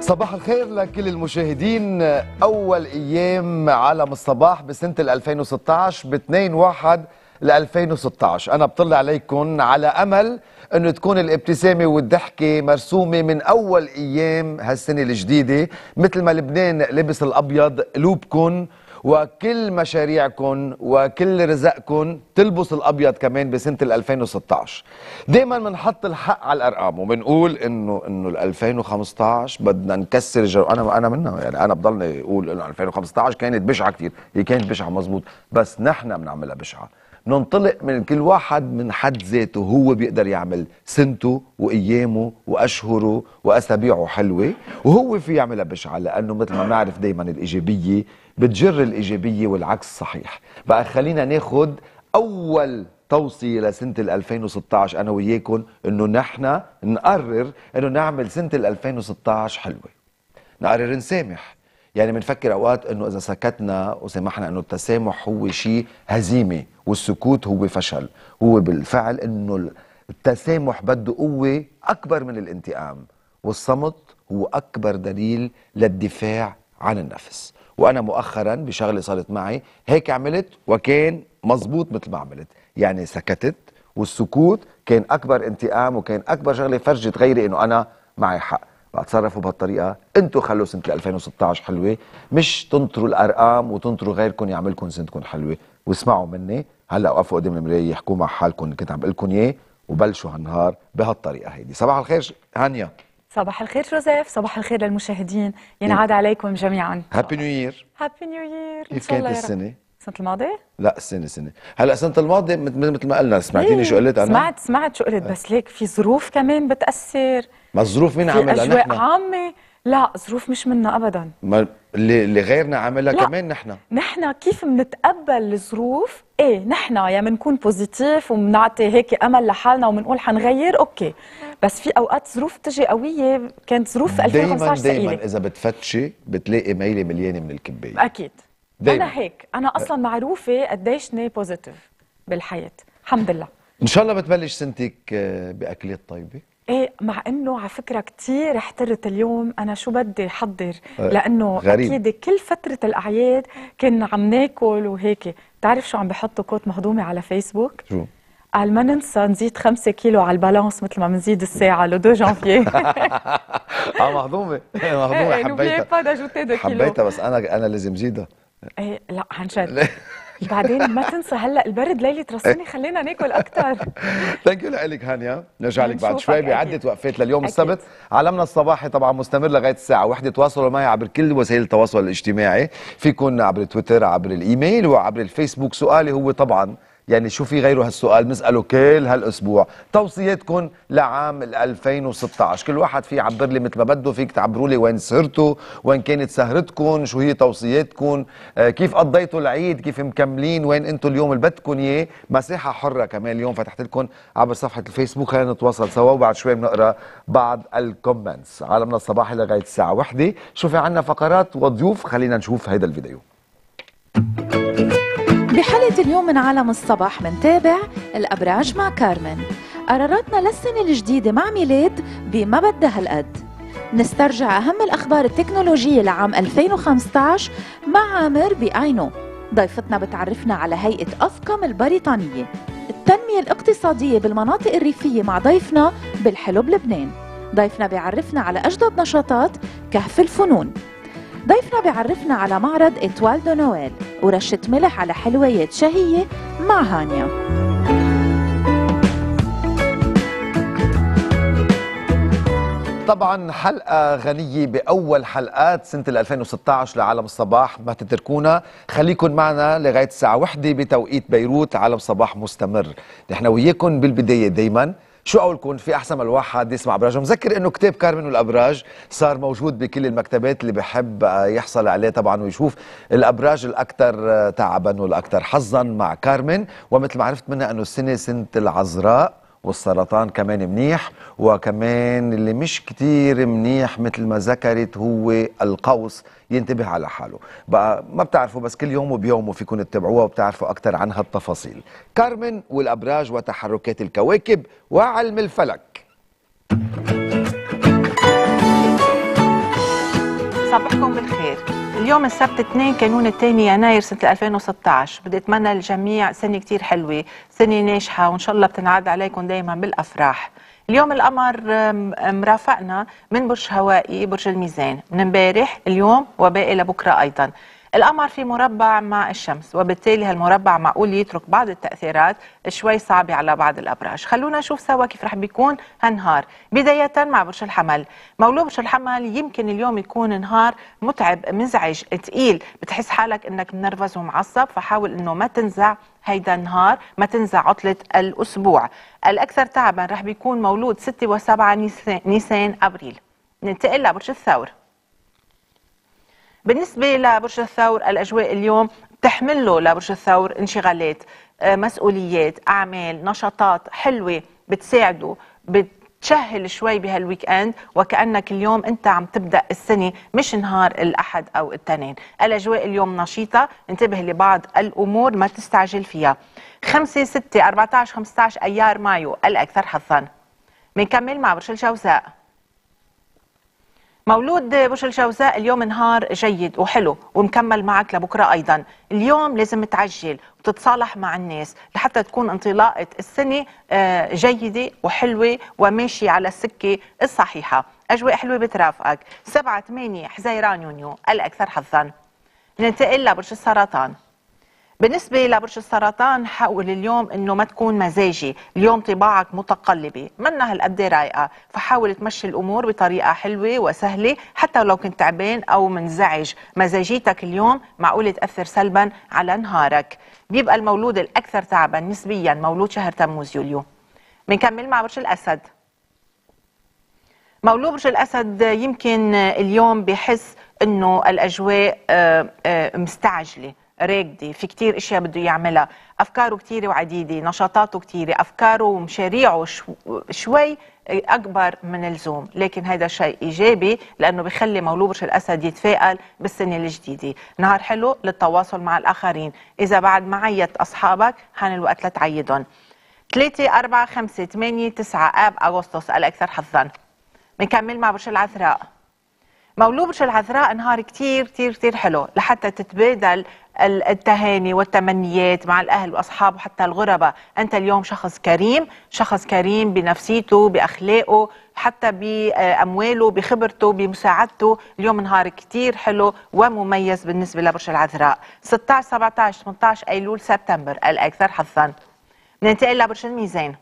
صباح الخير لكل المشاهدين اول ايام عالم الصباح بسنه 2016 ب 2 1 ل 2016 انا بطلع عليكم على امل انه تكون الابتسامه والضحكه مرسومه من اول ايام هالسنه الجديده مثل ما لبنان لبس الابيض قلوبكم وكل مشاريعكم وكل رزقكم تلبس الابيض كمان بسنه 2016 دائما بنحط الحق على الارقام وبنقول انه انه 2015 بدنا نكسر جو انا انا منها يعني انا بضلني اقول انه 2015 كانت بشعه كثير هي كانت بشعه مزبوط بس نحن بنعملها بشعه ننطلق من كل واحد من حد ذاته هو بيقدر يعمل سنته وايامه واشهره واسابيعه حلوه وهو في يعملها بشعه لانه مثل ما بنعرف دائما الايجابيه بتجر الايجابيه والعكس صحيح بقى خلينا ناخذ اول توصية لسنة 2016 أنا وياكم أنه نحن نقرر أنه نعمل سنة 2016 حلوة نقرر نسامح يعني بنفكر اوقات انه اذا سكتنا وسمحنا انه التسامح هو شيء هزيمه والسكوت هو فشل هو بالفعل انه التسامح بده قوه اكبر من الانتقام والصمت هو اكبر دليل للدفاع عن النفس وانا مؤخرا بشغله صارت معي هيك عملت وكان مزبوط مثل ما عملت يعني سكتت والسكوت كان اكبر انتقام وكان اكبر شغله فرجت غيري انه انا معي حق بتصرفوا بهالطريقه انتوا خلوا سنه 2016 حلوه مش تنطروا الارقام وتنطروا غيركم يعملكم سنتكم حلوه واسمعوا مني هلا وقفوا قدام المرايه يحكوا مع حالكم اللي كنت عم بقول لكم اياه وبلشوا هالنهار بهالطريقه هيدي صباح الخير هانيا صباح الخير جوزيف صباح الخير للمشاهدين إيه. ينعاد عليكم جميعا هابي نيو يير هابي نيو يير كيف كانت السنه السنة الماضية؟ لا السنة السنة، هلا السنة الماضية مثل ما قلنا سمعتيني شو إيه، قلت أنا؟ سمعت سمعت شو قلت آه. بس ليك في ظروف كمان بتأثر ما الظروف مين عاملها؟ في أجواء عامة لا ظروف مش منا أبدا ما اللي, اللي غيرنا عاملها كمان نحن نحن كيف بنتقبل الظروف؟ ايه نحن يا يعني بنكون بوزيتيف وبنعطي هيك امل لحالنا وبنقول حنغير اوكي بس في اوقات ظروف تجي قويه كانت ظروف 2015 دايما دايما اذا بتفتشي بتلاقي ميله مليانه من الكبايه اكيد دايما. انا هيك انا اصلا معروفه قديش ني بوزيتيف بالحياه الحمد لله ان شاء الله بتبلش سنتك آه، باكلات طيبه ايه مع انه على فكره كثير احترت اليوم انا شو بدي احضر آه، لانه غريب. اكيد كل فتره الاعياد كنا عم ناكل وهيك بتعرف شو عم بحطوا كوت مهضومه على فيسبوك شو قال ما ننسى نزيد خمسة كيلو على البالانس مثل ما بنزيد الساعه لو دو جانفيي اه مهضومه مهضومه إيه، حبيتها حبيتها بس انا انا لازم زيدها ايه لا عن جد بعدين ما تنسى هلا البرد ليله رسمي خلينا ناكل اكثر ثانك يو لك هانيا نرجع لك بعد شوي بعده وقفات لليوم أكيد. السبت عالمنا الصباحي طبعا مستمر لغايه الساعه وحدة تواصلوا معي عبر كل وسائل التواصل الاجتماعي فيكن عبر تويتر عبر الايميل وعبر الفيسبوك سؤالي هو طبعا يعني شو في غيره هالسؤال بنساله كل هالاسبوع توصياتكم لعام 2016 كل واحد في يعبر لي مثل ما بده فيك تعبروا لي وين سهرتوا وين كانت سهرتكم شو هي توصياتكم آه كيف قضيتوا العيد كيف مكملين وين انتم اليوم اللي بدكم اياه مساحه حره كمان اليوم فتحت لكم عبر صفحه الفيسبوك خلينا نتواصل سوا وبعد شوي بنقرا بعض الكومنتس عالمنا الصباحي لغايه الساعه 1 شو في عندنا فقرات وضيوف خلينا نشوف هذا الفيديو بحلقة اليوم من عالم الصباح منتابع الأبراج مع كارمن قراراتنا للسنة الجديدة مع ميلاد بما بدها هالقد نسترجع أهم الأخبار التكنولوجية لعام 2015 مع عامر بآينو ضيفتنا بتعرفنا على هيئة أفكام البريطانية التنمية الاقتصادية بالمناطق الريفية مع ضيفنا بالحلو بلبنان ضيفنا بيعرفنا على أجدد نشاطات كهف الفنون ضيفنا بيعرفنا على معرض إتوال دو نويل ورشة ملح على حلويات شهية مع هانيا طبعا حلقة غنية بأول حلقات سنة 2016 لعالم الصباح ما تتركونا خليكن معنا لغاية الساعة وحدة بتوقيت بيروت عالم صباح مستمر نحن وياكم بالبداية دايماً شو قولكم في احسن ما الواحد يسمع ابراج مذكر انه كتاب كارمن والابراج صار موجود بكل المكتبات اللي بحب يحصل عليه طبعا ويشوف الابراج الاكثر تعبا والاكثر حظا مع كارمن ومثل ما عرفت منها انه السنه سنه العذراء والسرطان كمان منيح وكمان اللي مش كتير منيح مثل ما ذكرت هو القوس ينتبه على حاله بقى ما بتعرفوا بس كل يوم وبيومه فيكم تتابعوها وبتعرفوا أكتر عنها التفاصيل كارمن والأبراج وتحركات الكواكب وعلم الفلك صباحكم بالخير اليوم السبت 2 كانون الثاني يناير سنة 2016 بدي أتمنى للجميع سنة كثير حلوة سنة ناجحة وإن شاء الله بتنعاد عليكم دايما بالأفراح اليوم القمر مرافقنا من برج هوائي برج الميزان من امبارح اليوم وباقي لبكرة أيضا القمر في مربع مع الشمس وبالتالي هالمربع معقول يترك بعض التأثيرات شوي صعبة على بعض الأبراج خلونا نشوف سوا كيف رح بيكون هالنهار بداية مع برج الحمل مولود برج الحمل يمكن اليوم يكون نهار متعب مزعج تقيل بتحس حالك انك منرفز ومعصب فحاول انه ما تنزع هيدا النهار ما تنزع عطلة الأسبوع الأكثر تعبا رح بيكون مولود 6 و7 نيسان أبريل ننتقل لبرج الثور بالنسبة لبرج الثور الأجواء اليوم له لبرج الثور انشغالات آه، مسؤوليات أعمال نشاطات حلوة بتساعده بت تشهل شوي بهالويك اند وكانك اليوم انت عم تبدا السنه مش نهار الاحد او الاثنين الاجواء اليوم نشيطه انتبه لبعض الامور ما تستعجل فيها 5 6 14 15 ايار مايو الاكثر حظا بنكمل مع برج الجوزاء مولود بوش الجوزاء اليوم نهار جيد وحلو ومكمل معك لبكره ايضا اليوم لازم تعجل وتتصالح مع الناس لحتى تكون انطلاقه السنه آه، جيده وحلوه وماشي على السكه الصحيحه اجواء حلوه بترافقك 7 8 حزيران يونيو الاكثر حظا ننتقل لبرج السرطان بالنسبة لبرج السرطان حاول اليوم انه ما تكون مزاجي، اليوم طباعك متقلبة، منا هالقد إيه رايقة، فحاول تمشي الامور بطريقة حلوة وسهلة حتى لو كنت تعبان او منزعج، مزاجيتك اليوم معقولة تأثر سلبا على نهارك. بيبقى المولود الاكثر تعبا نسبيا مولود شهر تموز يوليو. بنكمل مع برج الاسد. مولود برج الاسد يمكن اليوم بحس انه الاجواء آه، آه، مستعجله راكده في كتير اشياء بده يعملها افكاره كتير وعديده نشاطاته كثيره افكاره ومشاريعه شوي اكبر من اللزوم لكن هذا شيء ايجابي لانه بخلي مولود برج الاسد يتفائل بالسنه الجديده نهار حلو للتواصل مع الاخرين اذا بعد ما عيت اصحابك حان الوقت لتعيدهم 3 4 5 8 9 اب اغسطس الاكثر حظا بنكمل مع برج العذراء مولوبة العذراء نهار كتير كتير كتير حلو لحتى تتبادل التهاني والتمنيات مع الأهل وأصحاب وحتى الغرباء أنت اليوم شخص كريم شخص كريم بنفسيته بأخلاقه حتى بأمواله بخبرته بمساعدته اليوم نهار كتير حلو ومميز بالنسبة لبرج العذراء 16 17 18 أيلول سبتمبر الأكثر حظا ننتقل لبرج الميزان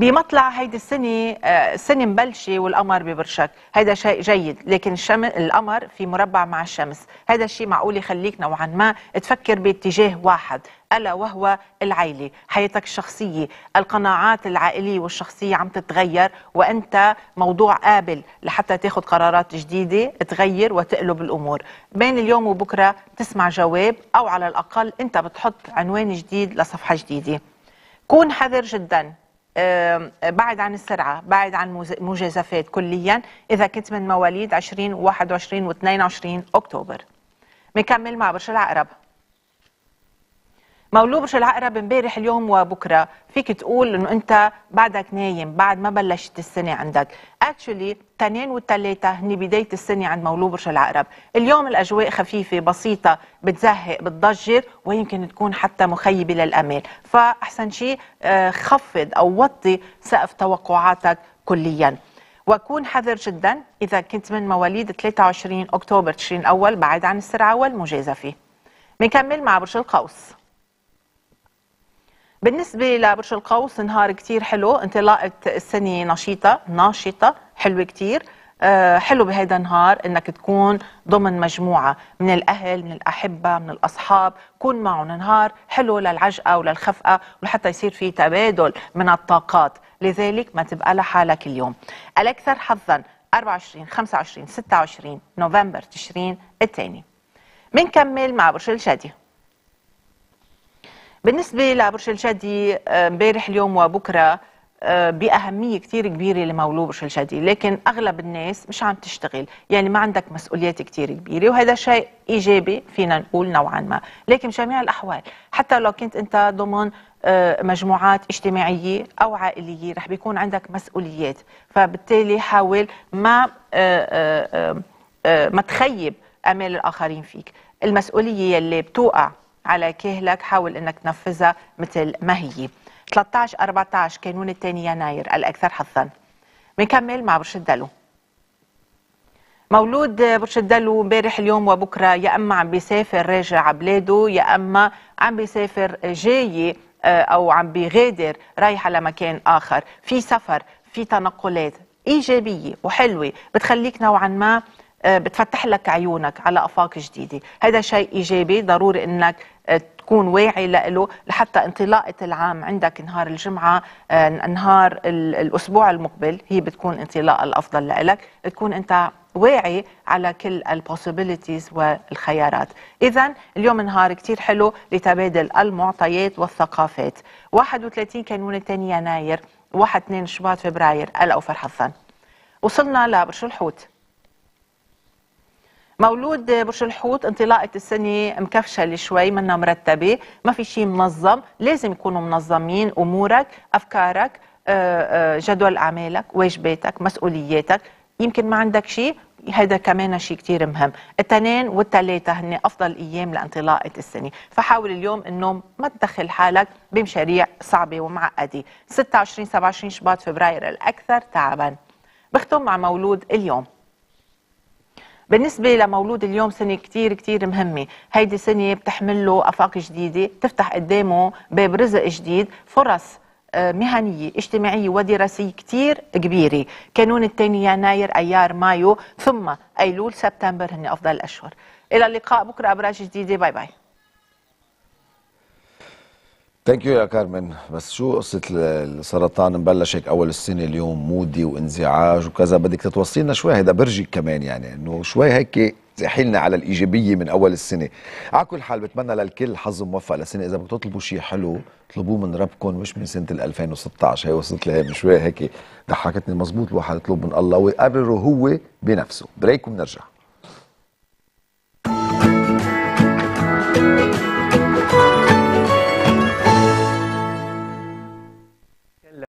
بمطلع هيدي السنه السنه آه، مبلشه والقمر ببرشك هيدا شيء جيد لكن الشم... القمر في مربع مع الشمس هذا الشيء معقول يخليك نوعا ما تفكر باتجاه واحد ألا وهو العيلة حياتك الشخصية القناعات العائلية والشخصية عم تتغير وأنت موضوع قابل لحتى تاخد قرارات جديدة تغير وتقلب الأمور بين اليوم وبكرة تسمع جواب أو على الأقل أنت بتحط عنوان جديد لصفحة جديدة كون حذر جدا بعد عن السرعة بعد عن مجازفات كليا إذا كنت من مواليد 20 21 و 22 أكتوبر مكمل مع برج العقرب مولود برج العقرب امبارح اليوم وبكره فيك تقول انه انت بعدك نايم بعد ما بلشت السنه عندك اكشلي تنين والثلاثة هن بداية السنة عند مولو برج العقرب اليوم الأجواء خفيفة بسيطة بتزهق بتضجر ويمكن تكون حتى مخيبة للأمال فأحسن شيء آه، خفض أو وطي سقف توقعاتك كلياً وكون حذر جدا إذا كنت من مواليد 23 أكتوبر تشرين أول بعيد عن السرعة والمجازفة بنكمل مع برج القوس بالنسبة لبرج القوس نهار كثير حلو انطلاقة السنة نشيطة ناشطة حلوة كثير آه، حلو بهيدا النهار انك تكون ضمن مجموعه من الاهل من الاحبه من الاصحاب كون معهم نهار حلو للعجقه وللخفقه ولحتى يصير في تبادل من الطاقات لذلك ما تبقى لحالك اليوم الاكثر حظا 24 25 26 نوفمبر تشرين الثاني بنكمل مع برج الجدي بالنسبة لبرج الجدي آه، امبارح اليوم وبكرة آه، بأهمية كثير كبيرة لمولود برج الجدي لكن أغلب الناس مش عم تشتغل يعني ما عندك مسؤوليات كثير كبيرة وهذا شيء إيجابي فينا نقول نوعا ما لكن جميع الأحوال حتى لو كنت أنت ضمن آه، مجموعات اجتماعية أو عائلية رح بيكون عندك مسؤوليات فبالتالي حاول ما ما تخيب أمال الآخرين فيك المسؤولية اللي بتوقع على كهلك حاول انك تنفذها مثل ما هي 13 14 كانون الثاني يناير الاكثر حظا بنكمل مع برج الدلو مولود برج الدلو امبارح اليوم وبكره يا اما عم بيسافر راجع على بلاده يا اما عم بيسافر جاي آه، او عم بيغادر رايح على مكان اخر في سفر في تنقلات ايجابيه وحلوه بتخليك نوعا ما آه، بتفتح لك عيونك على افاق جديده هذا شيء ايجابي ضروري انك آه، تكون واعي له لحتى انطلاقة العام عندك نهار الجمعة آه، نهار الأسبوع المقبل هي بتكون انطلاقة الأفضل لك تكون أنت واعي على كل البوسيبيليتيز والخيارات إذا اليوم نهار كتير حلو لتبادل المعطيات والثقافات 31 كانون 2 يناير 1 2 شباط فبراير الأوفر حظا وصلنا لبرج الحوت مولود برج الحوت انطلاقه السنه مكفشله شوي منها مرتبه ما في شيء منظم لازم يكونوا منظمين امورك افكارك آه، آه، جدول اعمالك واجباتك مسؤولياتك يمكن ما عندك شيء هذا كمان شيء كثير مهم الاثنين والثلاثه هن أفضل أيام لانطلاقة السنة فحاول اليوم أنه ما تدخل حالك بمشاريع صعبة ومعقدة 26-27 شباط فبراير الأكثر تعبا بختم مع مولود اليوم بالنسبة لمولود اليوم سنة كتير كتير مهمة هيدي سنة بتحمل له أفاق جديدة بتفتح قدامه باب رزق جديد فرص آه، مهنيه اجتماعيه ودراسيه كثير كبيره كانون الثاني يناير ايار مايو ثم ايلول سبتمبر هن افضل الاشهر الى اللقاء بكره ابراج جديده باي باي ثانك يو يا كارمن بس شو قصه السرطان مبلش هيك اول السنه اليوم مودي وانزعاج وكذا بدك تتوصلنا شوي هذا برجك كمان يعني انه شوي هيك حيلنا على الايجابيه من اول السنه على كل حال بتمنى للكل حظ موفق للسنه اذا بتطلبوا شيء حلو اطلبوه من ربكم مش من سنه 2016 هي وصلت لها من شوي هيك ضحكتني مزبوط الواحد يطلب من الله ويقرره هو بنفسه بريك ونرجع